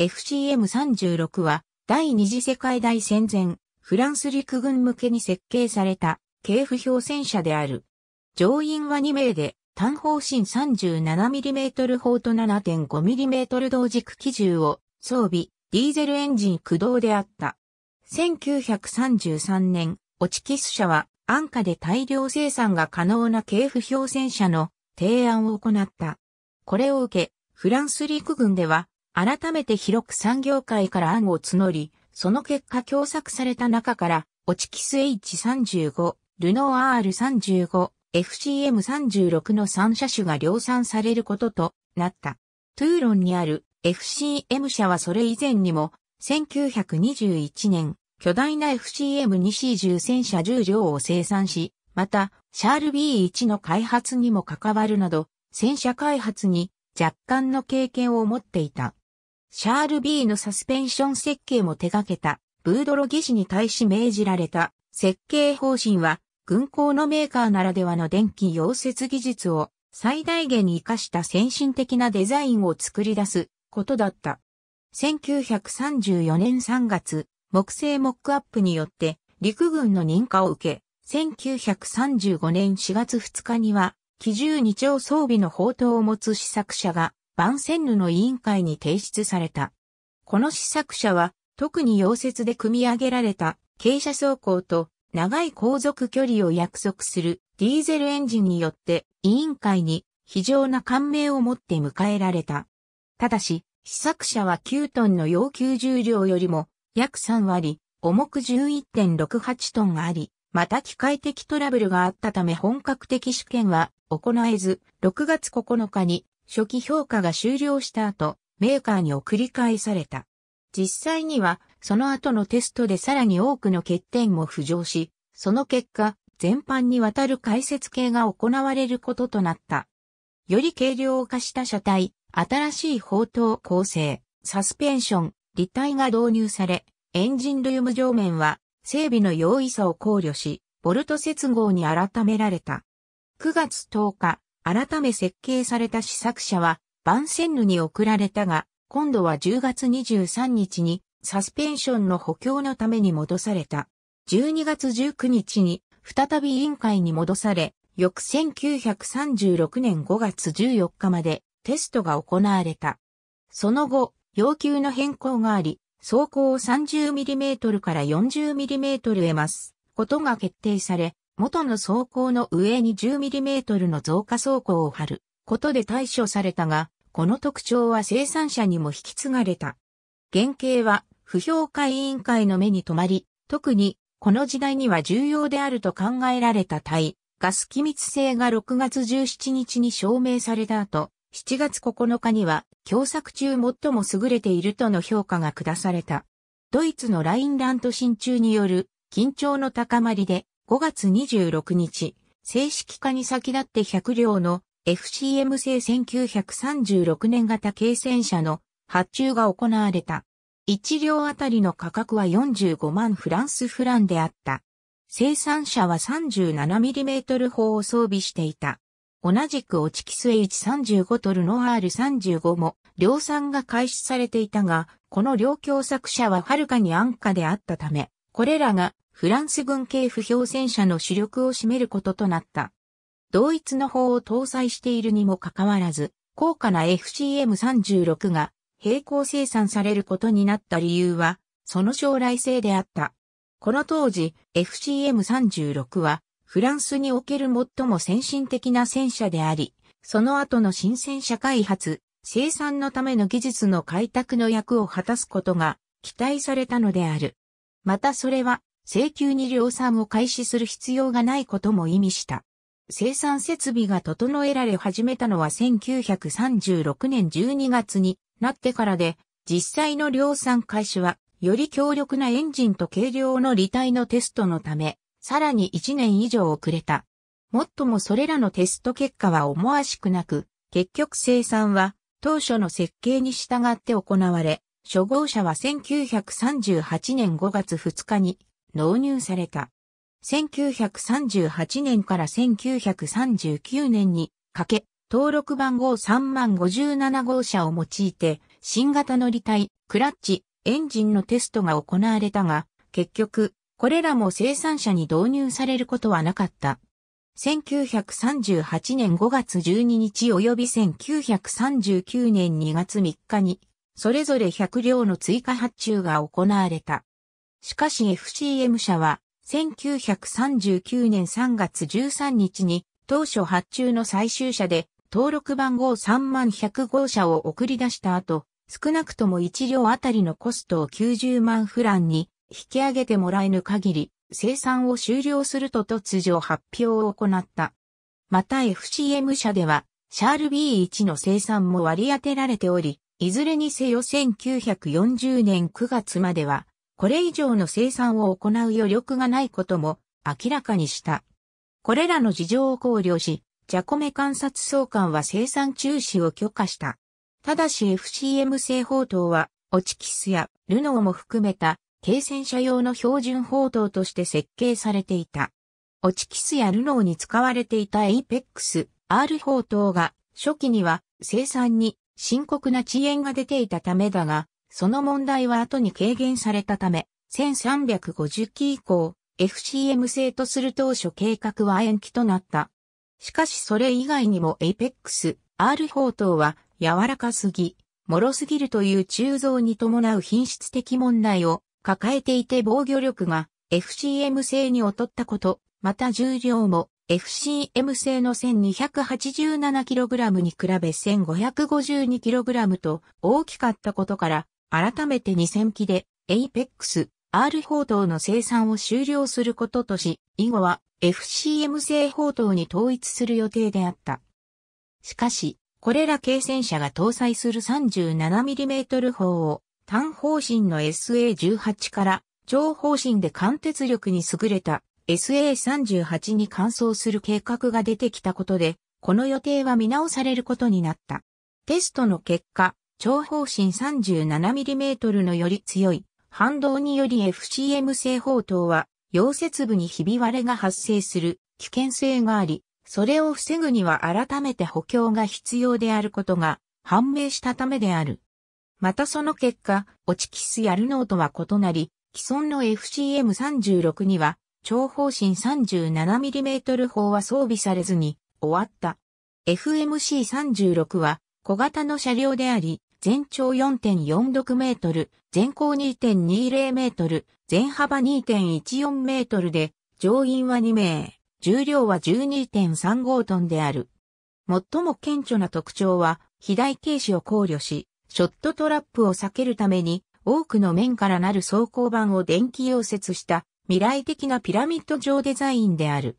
FCM36 は第二次世界大戦前、フランス陸軍向けに設計された系譜標戦車である。乗員は2名で、単方針 37mm 砲と 7.5mm 同軸機銃を装備、ディーゼルエンジン駆動であった。1933年、オチキス社は安価で大量生産が可能な系譜標戦車の提案を行った。これを受け、フランス陸軍では改めて広く産業界から案を募り、その結果共作された中から、オチキス H35、ルノー R35、FCM36 の3車種が量産されることとなった。トゥーロンにある FCM 社はそれ以前にも、1921年、巨大な FCM2C10 戦車10両を生産し、また、シャール B1 の開発にも関わるなど、戦車開発に若干の経験を持っていた。シャール・ビーのサスペンション設計も手掛けた、ブードロ技師に対し命じられた設計方針は、軍港のメーカーならではの電気溶接技術を最大限に活かした先進的なデザインを作り出すことだった。1934年3月、木製モックアップによって陸軍の認可を受け、1935年4月2日には、機銃二丁装備の砲塔を持つ試作車がバンセンヌの委員会に提出された。この試作車は、特に溶接で組み上げられた傾斜走行と長い航続距離を約束するディーゼルエンジンによって委員会に非常な感銘を持って迎えられた。ただし、試作車は9トンの要求重量よりも約3割、重く11.68トンがあり、また機械的トラブルがあったため本格的試験は行えず、6月9日に初期評価が終了した後、メーカーに送り返された。実際には、その後のテストでさらに多くの欠点も浮上し、その結果、全般にわたる解説系が行われることとなった。より軽量化した車体、新しい砲塔構成、サスペンション、立体が導入され、エンジンルーム上面は、整備の容易さを考慮し、ボルト接合に改められた。9月10日、改め設計された試作車は、バンセンヌに送られたが、今度は10月23日に、サスペンションの補強のために戻された。12月19日に、再び委員会に戻され、翌1936年5月14日までテストが行われた。その後、要求の変更があり、走行を 30mm から 40mm へ増すことが決定され、元の装甲の上に 10mm の増加装甲を貼ることで対処されたが、この特徴は生産者にも引き継がれた。原型は不評会委員会の目に留まり、特にこの時代には重要であると考えられた対ガス機密性が6月17日に証明された後、7月9日には共作中最も優れているとの評価が下された。ドイツのラインラント進駐による緊張の高まりで5月26日、正式化に先立って100両の FCM 製1936年型軽戦車の発注が行われた。1両あたりの価格は45万フランスフランであった。生産者は 37mm 砲を装備していた。同じくオチキス H35 トルノアール35も量産が開始されていたが、この両共作者ははるかに安価であったため、これらがフランス軍系不評戦車の主力を占めることとなった。同一の砲を搭載しているにもかかわらず、高価な FCM36 が並行生産されることになった理由は、その将来性であった。この当時、FCM36 は、フランスにおける最も先進的な戦車であり、その後の新戦車開発、生産のための技術の開拓の役を果たすことが期待されたのである。またそれは、請求に量産を開始する必要がないことも意味した。生産設備が整えられ始めたのは1936年12月になってからで、実際の量産開始は、より強力なエンジンと軽量の履体のテストのため、さらに1年以上遅れた。もっともそれらのテスト結果は思わしくなく、結局生産は当初の設計に従って行われ、初号車は1938年5月2日に納入された。1938年から1939年にかけ、登録番号3万57号車を用いて、新型乗り体、クラッチ、エンジンのテストが行われたが、結局、これらも生産者に導入されることはなかった。1938年5月12日及び1939年2月3日に、それぞれ100両の追加発注が行われた。しかし FCM 社は、1939年3月13日に、当初発注の最終社で、登録番号3万1 0 5号車を送り出した後、少なくとも1両あたりのコストを90万フランに引き上げてもらえぬ限り、生産を終了すると突如発表を行った。また FCM 社では、シャール B1 の生産も割り当てられており、いずれにせよ1940年9月までは、これ以上の生産を行う余力がないことも明らかにした。これらの事情を考慮し、ジャコメ観察総監は生産中止を許可した。ただし FCM 製法等は、オチキスやルノーも含めた、軽戦車用の標準砲塔として設計されていた。オチキスやルノーに使われていたエイペックス R 砲塔が初期には生産に深刻な遅延が出ていたためだが、その問題は後に軽減されたため、1350期以降、FCM 制とする当初計画は延期となった。しかしそれ以外にも APEX、R4 等は柔らかすぎ、脆すぎるという鋳造に伴う品質的問題を抱えていて防御力が FCM 製に劣ったこと、また重量も FCM 製の 1287kg に比べ 1552kg と大きかったことから改めて2000機で、ペックス、R 砲塔の生産を終了することとし、以後は FCM 製砲塔に統一する予定であった。しかし、これら軽戦車が搭載する 37mm 砲を単方針の SA18 から長方針で貫徹力に優れた SA38 に換装する計画が出てきたことで、この予定は見直されることになった。テストの結果、長方針 37mm のより強い反動により FCM 製砲塔は、溶接部にひび割れが発生する危険性があり、それを防ぐには改めて補強が必要であることが判明したためである。またその結果、オチキスやルノーとは異なり、既存の FCM36 には、長方針 37mm 砲は装備されずに終わった。FMC36 は小型の車両であり、全長4.46メートル、全高2.20メートル、全幅2.14メートルで、乗員は2名、重量は12.35トンである。最も顕著な特徴は、肥大軽視を考慮し、ショットトラップを避けるために、多くの面からなる装甲板を電気溶接した未来的なピラミッド状デザインである。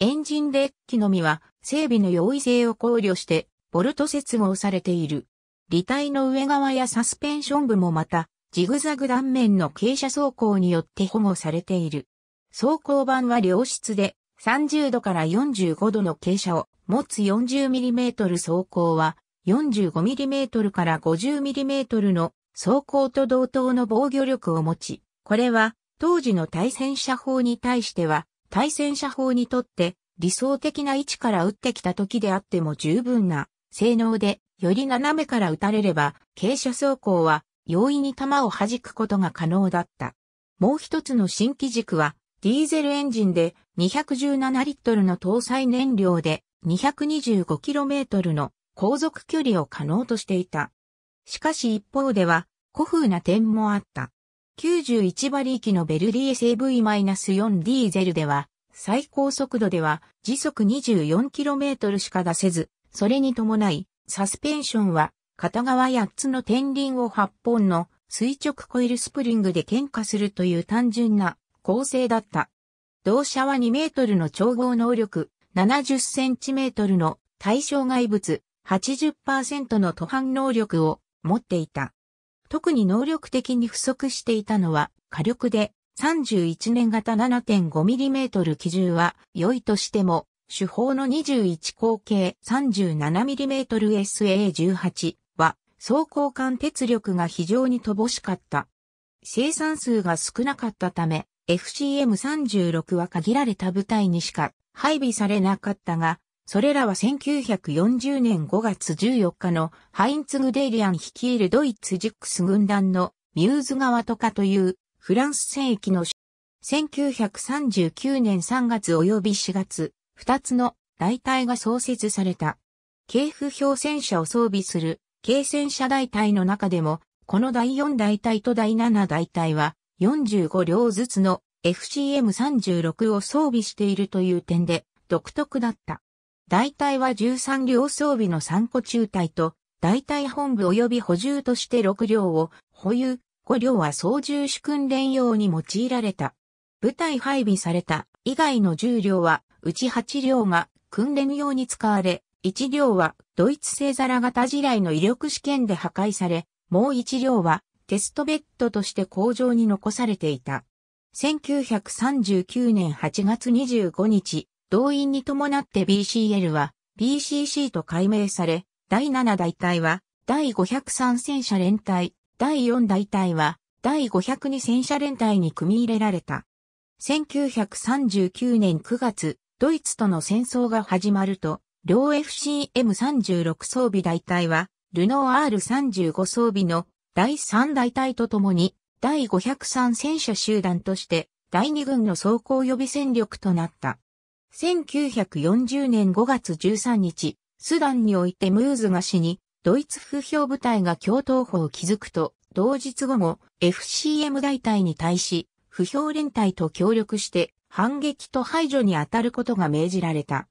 エンジンデッキのみは整備の容易性を考慮してボルト接合されている。履体の上側やサスペンション部もまた、ジグザグ断面の傾斜走行によって保護されている。走行板は良質で、30度から45度の傾斜を持つ 40mm 走行は、45mm から 50mm の走行と同等の防御力を持ち、これは当時の対戦車砲に対しては、対戦車砲にとって理想的な位置から撃ってきた時であっても十分な性能でより斜めから撃たれれば、傾斜走行は容易に弾を弾くことが可能だった。もう一つの新機軸は、ディーゼルエンジンで217リットルの搭載燃料で 225km の航続距離を可能としていた。しかし一方では、古風な点もあった。91馬力のベルディー SV-4 ディーゼルでは、最高速度では時速 24km しか出せず、それに伴い、サスペンションは、片側8つの天輪を8本の垂直コイルスプリングで喧嘩するという単純な構成だった。同車は2メートルの調合能力、70センチメートルの対象外物、80%の途半能力を持っていた。特に能力的に不足していたのは火力で31年型 7.5mm 基準は良いとしても手法の21口径 37mm SA18 は装甲艦鉄力が非常に乏しかった。生産数が少なかったため、FCM36 は限られた部隊にしか配備されなかったが、それらは1940年5月14日のハインツ・グデイリアン率いるドイツジックス軍団のミューズ川とかというフランス戦役の1939年3月及び4月、二つの大隊が創設された。軽不標戦車を装備する軽戦車大隊の中でも、この第四大隊と第七大隊は45両ずつの FCM36 を装備しているという点で独特だった。大隊は13両装備の3個中隊と、大隊本部及び補充として6両を保有、5両は操縦士訓練用に用いられた。部隊配備された以外の10両は、うち8両が訓練用に使われ、1両はドイツ製皿型地雷の威力試験で破壊され、もう1両はテストベッドとして工場に残されていた。1939年8月25日、動員に伴って BCL は BCC と改名され、第7大隊は第503戦車連隊、第4大隊は第502戦車連隊に組み入れられた。1939年9月、ドイツとの戦争が始まると、両 FCM36 装備大隊は、ルノー R35 装備の第3大隊とともに、第503戦車集団として、第2軍の走行予備戦力となった。1940年5月13日、スダンにおいてムーズが死に、ドイツ風評部隊が共闘法を築くと、同日午後、FCM 大隊に対し、不評連隊と協力して反撃と排除に当たることが命じられた。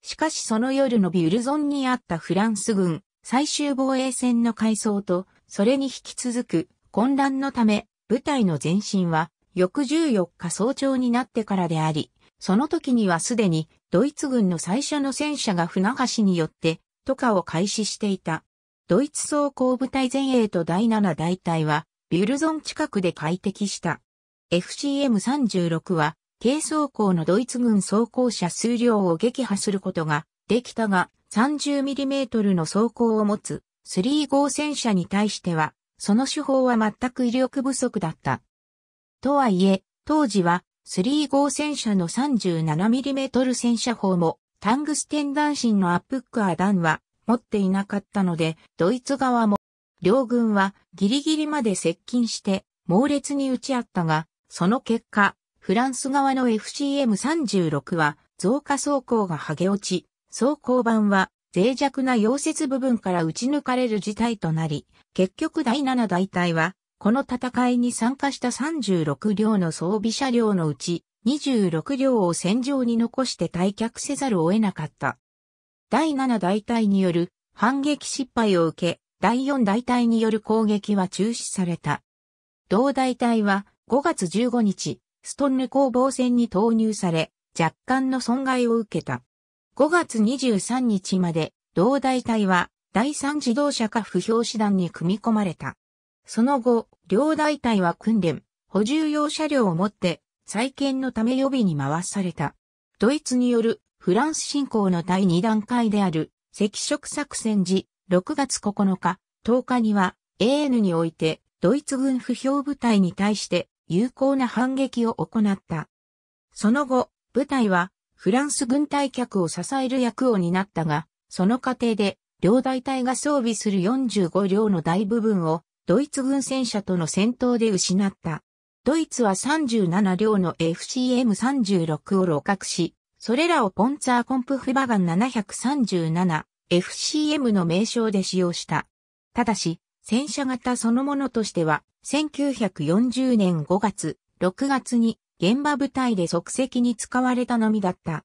しかしその夜のビュルゾンにあったフランス軍最終防衛戦の改装と、それに引き続く混乱のため、部隊の前進は翌14日早朝になってからであり、その時にはすでにドイツ軍の最初の戦車が船橋によって渡河を開始していた。ドイツ装甲部隊前衛と第7大隊はビュルゾン近くで快適した。FCM36 は、低装甲のドイツ軍装甲車数量を撃破することができたが、30mm の装甲を持つ3号戦車に対しては、その手法は全く威力不足だった。とはいえ、当時は3号戦車の 37mm 戦車砲も、タングステン弾心のアップッア弾は持っていなかったので、ドイツ側も、両軍はギリギリまで接近して猛烈に撃ち合ったが、その結果、フランス側の FCM36 は増加走行が剥げ落ち、走行板は脆弱な溶接部分から打ち抜かれる事態となり、結局第7大隊は、この戦いに参加した36両の装備車両のうち、26両を戦場に残して退却せざるを得なかった。第7大隊による反撃失敗を受け、第4大隊による攻撃は中止された。同大隊は5月15日、ストンヌ攻防戦に投入され、若干の損害を受けた。5月23日まで、同大隊は、第三自動車化不評師団に組み込まれた。その後、両大隊は訓練、補充用車両を持って、再建のため予備に回された。ドイツによるフランス侵攻の第2段階である赤色作戦時6月9日、10日には AN においてドイツ軍不評部隊に対して有効な反撃を行った。その後、部隊はフランス軍隊客を支える役を担ったが、その過程で両大隊が装備する45両の大部分をドイツ軍戦車との戦闘で失った。ドイツは37両の FCM36 を露獲し、それらをポンツァーコンプフバガン 737FCM の名称で使用した。ただし、戦車型そのものとしては、1940年5月、6月に現場部隊で即席に使われたのみだった。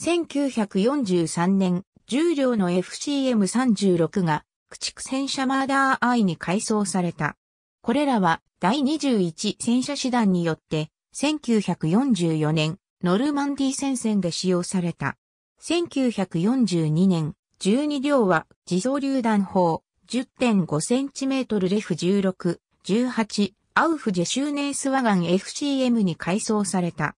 1943年、重量の FCM36 が駆逐戦車マーダーアイに改装された。これらは第21戦車師団によって1944年ノルマンディ戦線で使用された。1942年12両は自走榴弾砲 10.5cm レフ16、18、アウフジェシューネースワガン FCM に改装された。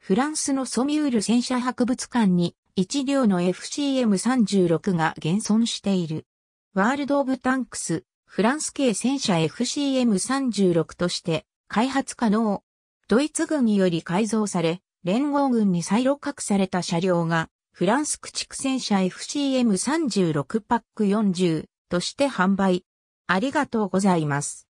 フランスのソミュール戦車博物館に1両の FCM36 が現存している。ワールド・オブ・タンクス、フランス系戦車 FCM36 として開発可能。ドイツ軍により改造され、連合軍に再録獲された車両が、フランス駆逐戦車 FCM36 パック40、として販売。ありがとうございます。